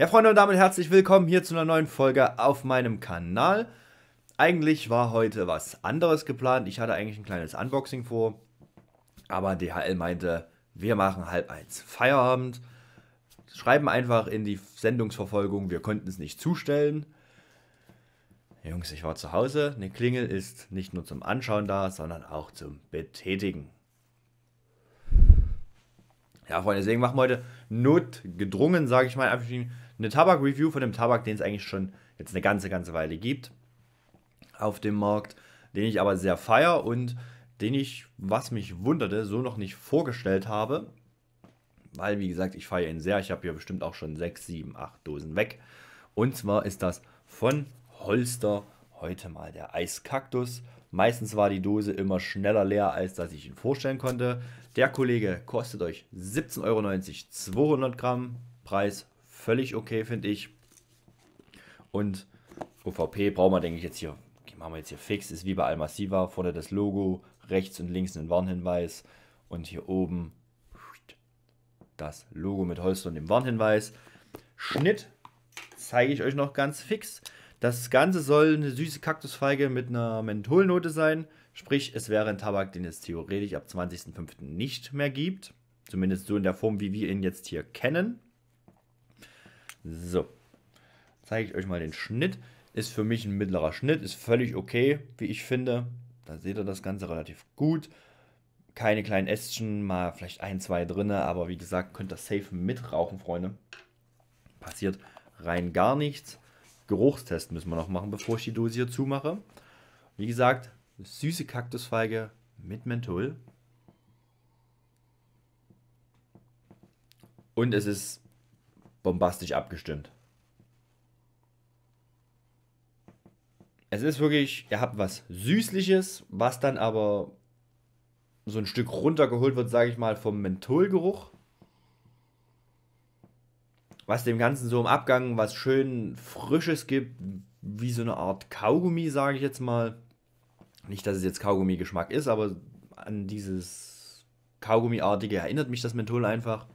Ja, Freunde, und damit herzlich willkommen hier zu einer neuen Folge auf meinem Kanal. Eigentlich war heute was anderes geplant. Ich hatte eigentlich ein kleines Unboxing vor, aber DHL meinte, wir machen halb eins Feierabend, schreiben einfach in die Sendungsverfolgung, wir konnten es nicht zustellen. Jungs, ich war zu Hause. Eine Klingel ist nicht nur zum Anschauen da, sondern auch zum Betätigen. Ja, Freunde, deswegen machen wir heute notgedrungen, sage ich mal, eine Tabak-Review von dem Tabak, den es eigentlich schon jetzt eine ganze, ganze Weile gibt auf dem Markt, den ich aber sehr feier und den ich, was mich wunderte, so noch nicht vorgestellt habe. Weil, wie gesagt, ich feiere ihn sehr. Ich habe hier bestimmt auch schon 6, 7, 8 Dosen weg. Und zwar ist das von Holster heute mal der Eiskaktus. Meistens war die Dose immer schneller leer, als dass ich ihn vorstellen konnte. Der Kollege kostet euch 17,90 Euro, 200 Gramm, Preis völlig okay, finde ich. Und UVP brauchen wir, denke ich, jetzt hier, machen wir jetzt hier fix, ist wie bei Almassiva, vorne das Logo, rechts und links ein Warnhinweis und hier oben das Logo mit Holster und dem Warnhinweis. Schnitt zeige ich euch noch ganz fix. Das Ganze soll eine süße Kaktusfeige mit einer Mentholnote sein. Sprich, es wäre ein Tabak, den es theoretisch ab 20.05. nicht mehr gibt. Zumindest so in der Form, wie wir ihn jetzt hier kennen. So, zeige ich euch mal den Schnitt. Ist für mich ein mittlerer Schnitt, ist völlig okay, wie ich finde. Da seht ihr das Ganze relativ gut. Keine kleinen Ästchen, mal vielleicht ein, zwei drinne, aber wie gesagt, könnt ihr safe mitrauchen, Freunde. Passiert rein gar nichts. Geruchstest müssen wir noch machen, bevor ich die Dose hier zumache. Wie gesagt, süße Kaktusfeige mit Menthol. Und es ist bombastisch abgestimmt. Es ist wirklich, ihr habt was Süßliches, was dann aber so ein Stück runtergeholt wird, sage ich mal, vom Mentholgeruch. Was dem Ganzen so im Abgang was schön Frisches gibt, wie so eine Art Kaugummi, sage ich jetzt mal. Nicht, dass es jetzt Kaugummi-Geschmack ist, aber an dieses Kaugummiartige erinnert mich das Menthol einfach.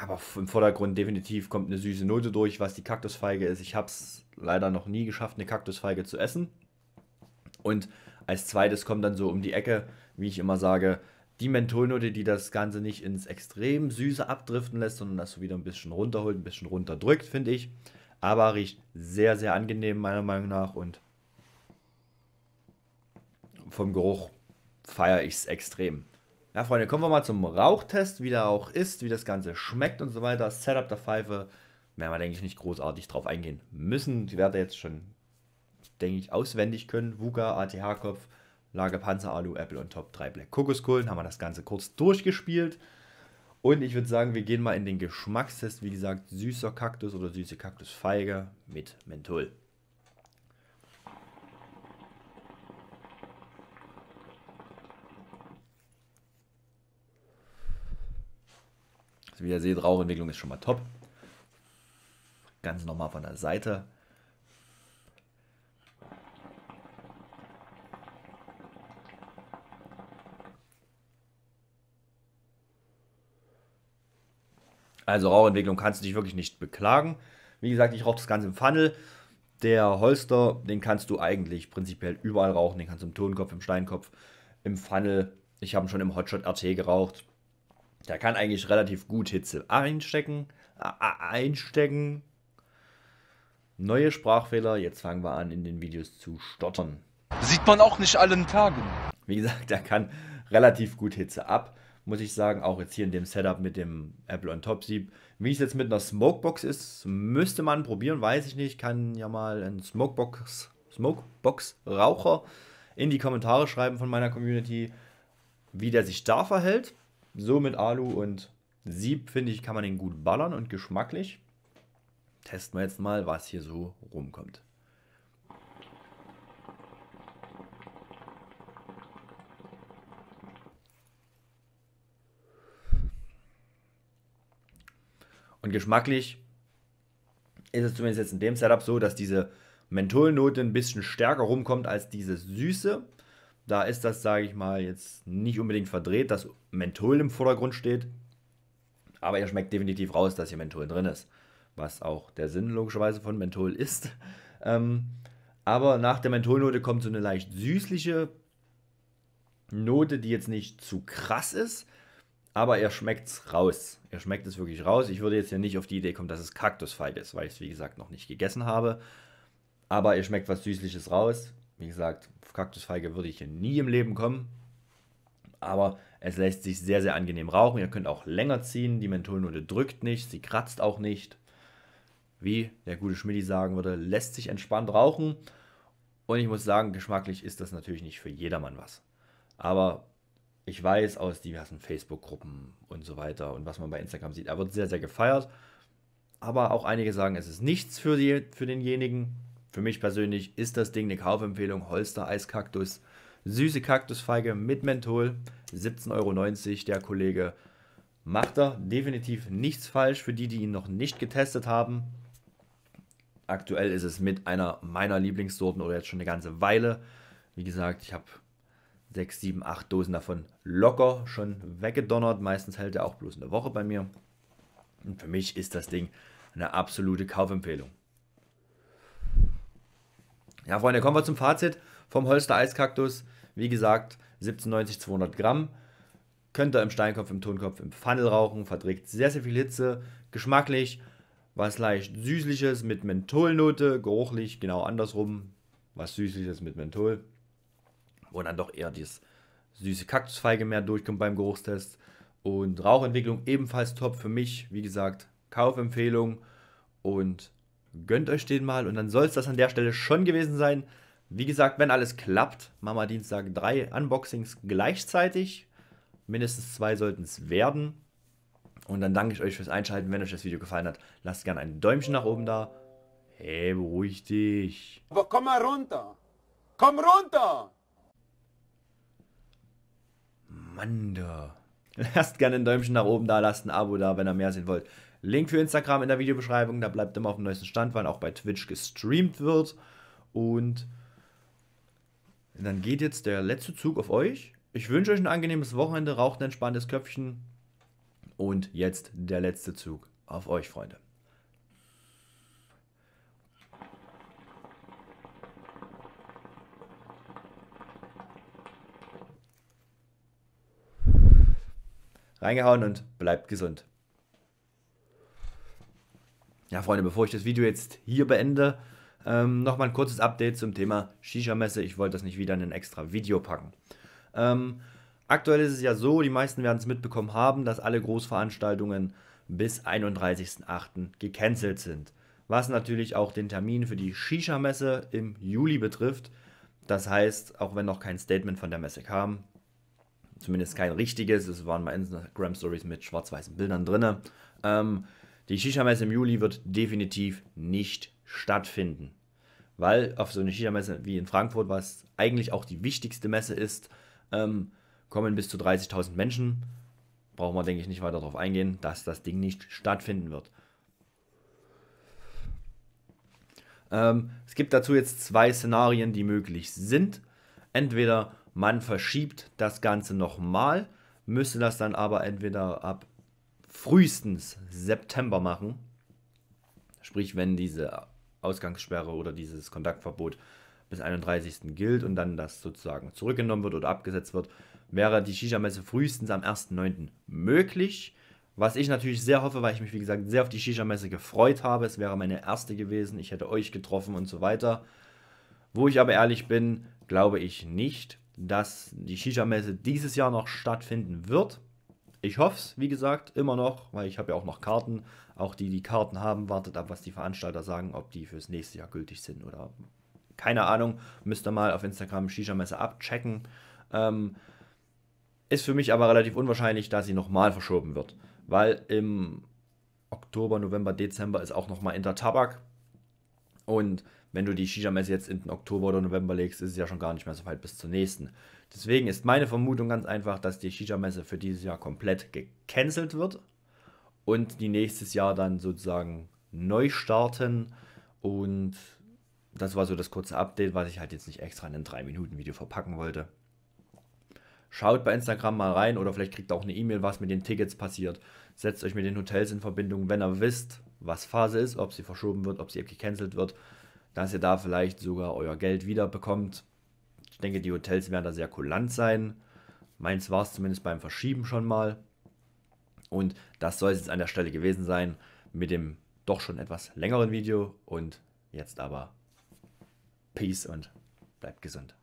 Aber im Vordergrund definitiv kommt eine süße Note durch, was die Kaktusfeige ist. Ich habe es leider noch nie geschafft, eine Kaktusfeige zu essen. Und als zweites kommt dann so um die Ecke, wie ich immer sage, die Mentholnote, die das Ganze nicht ins extrem Süße abdriften lässt, sondern das so wieder ein bisschen runterholt, ein bisschen runterdrückt, finde ich. Aber riecht sehr, sehr angenehm, meiner Meinung nach. Und vom Geruch feiere ich es extrem. Ja, Freunde, kommen wir mal zum Rauchtest, wie der auch ist, wie das Ganze schmeckt und so weiter. Setup der Pfeife, werden wir, denke ich, nicht großartig drauf eingehen müssen. Die werde jetzt schon, denke ich, auswendig können. VUCA, ATH-Kopf, Lage Panzer, Alu, Apple und Top 3 Black Kokoskohlen. Haben wir das Ganze kurz durchgespielt. Und ich würde sagen, wir gehen mal in den Geschmackstest. Wie gesagt, süßer Kaktus oder süße Kaktusfeige mit Menthol. Also wie ihr seht, Rauchentwicklung ist schon mal top. Ganz nochmal von der Seite. Also Rauchentwicklung kannst du dich wirklich nicht beklagen. Wie gesagt, ich rauche das Ganze im Funnel. Der Holster, den kannst du eigentlich prinzipiell überall rauchen. Den kannst du im Tonkopf, im Steinkopf, im Funnel. Ich habe schon im Hotshot RT geraucht. Der kann eigentlich relativ gut Hitze einstecken. Einstecken. Neue Sprachfehler. Jetzt fangen wir an, in den Videos zu stottern. Sieht man auch nicht allen Tagen. Wie gesagt, der kann relativ gut Hitze ab. Muss ich sagen, auch jetzt hier in dem Setup mit dem Apple on Top Sieb. Wie es jetzt mit einer Smokebox ist, müsste man probieren, weiß ich nicht. Kann ja mal ein Smokebox, Smokebox Raucher in die Kommentare schreiben von meiner Community, wie der sich da verhält. So mit Alu und Sieb, finde ich, kann man den gut ballern und geschmacklich. Testen wir jetzt mal, was hier so rumkommt. Und geschmacklich ist es zumindest jetzt in dem Setup so, dass diese Mentholnote ein bisschen stärker rumkommt als diese Süße. Da ist das, sage ich mal, jetzt nicht unbedingt verdreht, dass Menthol im Vordergrund steht. Aber ihr schmeckt definitiv raus, dass hier Menthol drin ist. Was auch der Sinn logischerweise von Menthol ist. Ähm, aber nach der Mentholnote kommt so eine leicht süßliche Note, die jetzt nicht zu krass ist, aber er schmeckt es raus. Er schmeckt es wirklich raus. Ich würde jetzt hier nicht auf die Idee kommen, dass es Kaktusfeig ist, weil ich es wie gesagt noch nicht gegessen habe. Aber ihr schmeckt was Süßliches raus. Wie gesagt, auf Kaktusfeige würde ich hier nie im Leben kommen. Aber es lässt sich sehr, sehr angenehm rauchen. Ihr könnt auch länger ziehen. Die Mentholnote drückt nicht, sie kratzt auch nicht. Wie der gute Schmidti sagen würde, lässt sich entspannt rauchen. Und ich muss sagen, geschmacklich ist das natürlich nicht für jedermann was. Aber ich weiß aus diversen Facebook-Gruppen und so weiter und was man bei Instagram sieht, er wird sehr, sehr gefeiert. Aber auch einige sagen, es ist nichts für, die, für denjenigen. Für mich persönlich ist das Ding eine Kaufempfehlung. Holster Eiskaktus. Süße Kaktusfeige mit Menthol. 17,90 Euro. Der Kollege macht da definitiv nichts falsch für die, die ihn noch nicht getestet haben. Aktuell ist es mit einer meiner Lieblingssorten oder jetzt schon eine ganze Weile. Wie gesagt, ich habe 6, 7, 8 Dosen davon locker schon weggedonnert. Meistens hält er auch bloß eine Woche bei mir. Und für mich ist das Ding eine absolute Kaufempfehlung. Ja, Freunde, kommen wir zum Fazit vom Holster Eiskaktus. Wie gesagt, 1790, 200 Gramm. Könnt ihr im Steinkopf, im Tonkopf, im Pfannel rauchen. Verträgt sehr, sehr viel Hitze. Geschmacklich was leicht Süßliches mit Mentholnote. Geruchlich genau andersrum. Was Süßliches mit Menthol. Wo dann doch eher dieses süße Kaktusfeige mehr durchkommt beim Geruchstest. Und Rauchentwicklung ebenfalls top für mich. Wie gesagt, Kaufempfehlung. Und Gönnt euch den mal und dann soll es das an der Stelle schon gewesen sein. Wie gesagt, wenn alles klappt, machen wir Dienstag drei Unboxings gleichzeitig. Mindestens zwei sollten es werden. Und dann danke ich euch fürs Einschalten. Wenn euch das Video gefallen hat, lasst gerne ein Däumchen nach oben da. Hey, beruhig dich. Aber komm mal runter. Komm runter. Mann, da. Lasst gerne ein Däumchen nach oben da, lasst ein Abo da, wenn ihr mehr sehen wollt. Link für Instagram in der Videobeschreibung, da bleibt immer auf dem neuesten Stand, wann auch bei Twitch gestreamt wird. Und dann geht jetzt der letzte Zug auf euch. Ich wünsche euch ein angenehmes Wochenende, raucht ein entspanntes Köpfchen. Und jetzt der letzte Zug auf euch, Freunde. Reingehauen und bleibt gesund. Ja, Freunde, bevor ich das Video jetzt hier beende, ähm, nochmal ein kurzes Update zum Thema Shisha-Messe. Ich wollte das nicht wieder in ein extra Video packen. Ähm, aktuell ist es ja so, die meisten werden es mitbekommen haben, dass alle Großveranstaltungen bis 31.08. gecancelt sind. Was natürlich auch den Termin für die Shisha-Messe im Juli betrifft. Das heißt, auch wenn noch kein Statement von der Messe kam, zumindest kein richtiges, es waren mal Instagram-Stories mit schwarz-weißen Bildern drin, ähm, die Shisha-Messe im Juli wird definitiv nicht stattfinden, weil auf so eine Shisha-Messe wie in Frankfurt, was eigentlich auch die wichtigste Messe ist, ähm, kommen bis zu 30.000 Menschen. Brauchen wir, denke ich, nicht weiter darauf eingehen, dass das Ding nicht stattfinden wird. Ähm, es gibt dazu jetzt zwei Szenarien, die möglich sind. Entweder man verschiebt das Ganze nochmal, müsste das dann aber entweder ab frühestens September machen. Sprich, wenn diese Ausgangssperre oder dieses Kontaktverbot bis 31. gilt und dann das sozusagen zurückgenommen wird oder abgesetzt wird, wäre die Shisha-Messe frühestens am 1.9. möglich. Was ich natürlich sehr hoffe, weil ich mich, wie gesagt, sehr auf die Shisha-Messe gefreut habe. Es wäre meine erste gewesen, ich hätte euch getroffen und so weiter. Wo ich aber ehrlich bin, glaube ich nicht, dass die Shisha-Messe dieses Jahr noch stattfinden wird ich hoffe es, wie gesagt, immer noch, weil ich habe ja auch noch Karten. Auch die, die Karten haben, wartet ab, was die Veranstalter sagen, ob die fürs nächste Jahr gültig sind oder keine Ahnung. Müsst ihr mal auf Instagram Shisha-Messe abchecken. Ähm, ist für mich aber relativ unwahrscheinlich, dass sie nochmal verschoben wird, weil im Oktober, November, Dezember ist auch nochmal Tabak. Und wenn du die Shisha-Messe jetzt in den Oktober oder November legst, ist es ja schon gar nicht mehr so weit bis zur nächsten. Deswegen ist meine Vermutung ganz einfach, dass die Shisha-Messe für dieses Jahr komplett gecancelt wird und die nächstes Jahr dann sozusagen neu starten. Und das war so das kurze Update, was ich halt jetzt nicht extra in ein 3-Minuten-Video verpacken wollte. Schaut bei Instagram mal rein oder vielleicht kriegt ihr auch eine E-Mail, was mit den Tickets passiert. Setzt euch mit den Hotels in Verbindung, wenn ihr wisst, was Phase ist, ob sie verschoben wird, ob sie gecancelt wird dass ihr da vielleicht sogar euer Geld wiederbekommt. Ich denke, die Hotels werden da sehr kulant sein. Meins war es zumindest beim Verschieben schon mal. Und das soll es jetzt an der Stelle gewesen sein mit dem doch schon etwas längeren Video. Und jetzt aber Peace und bleibt gesund.